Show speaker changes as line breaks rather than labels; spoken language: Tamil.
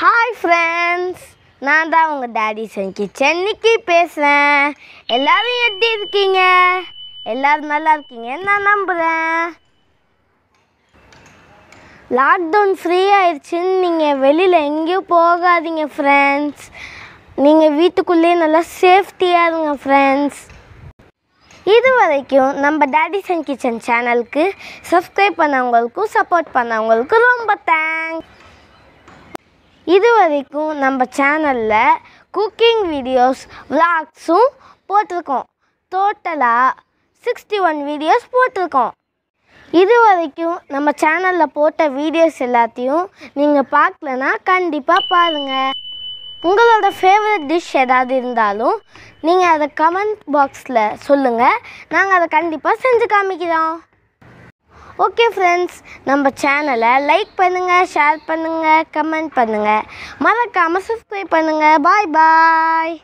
ஹாய் ஃப்ரெண்ட்ஸ் நான் தான் உங்கள் டேடி சன் கிச்சன் பேசுகிறேன் எல்லோரும் எப்படி இருக்கீங்க எல்லோரும் நல்லா இருக்கீங்கன்னு நான் நம்புகிறேன் லாக்டவுன் ஃப்ரீ ஆயிடுச்சுன்னு நீங்கள் வெளியில் எங்கேயும் போகாதீங்க ஃப்ரெண்ட்ஸ் நீங்கள் வீட்டுக்குள்ளேயே நல்லா சேஃப்டியாக இருங்க ஃப்ரெண்ட்ஸ் இது வரைக்கும் நம்ம டேடி சன் கிச்சன் சேனலுக்கு சப்ஸ்கிரைப் பண்ணவங்களுக்கும் சப்போர்ட் பண்ணவங்களுக்கும் ரொம்ப தேங்க்ஸ் இது வரைக்கும் நம்ம சேனலில் குக்கிங் வீடியோஸ் விளாக்ஸும் போட்டிருக்கோம் டோட்டலாக சிக்ஸ்டி ஒன் வீடியோஸ் போட்டிருக்கோம் இது வரைக்கும் நம்ம சேனலில் போட்ட வீடியோஸ் எல்லாத்தையும் நீங்கள் பார்க்கலனா கண்டிப்பாக பாருங்கள் உங்களோட ஃபேவரட் டிஷ் ஏதாவது இருந்தாலும் நீங்கள் அதை கமெண்ட் பாக்ஸில் சொல்லுங்கள் நாங்கள் அதை கண்டிப்பாக செஞ்சு காமிக்கிறோம் ஓகே ஃப்ரெண்ட்ஸ் நம்ம சேனலை லைக் பண்ணுங்கள் ஷேர் பண்ணுங்கள் கமெண்ட் பண்ணுங்கள் மறக்காமல் சப்ஸ்கிரைப் பண்ணுங்கள் பாய் பாய்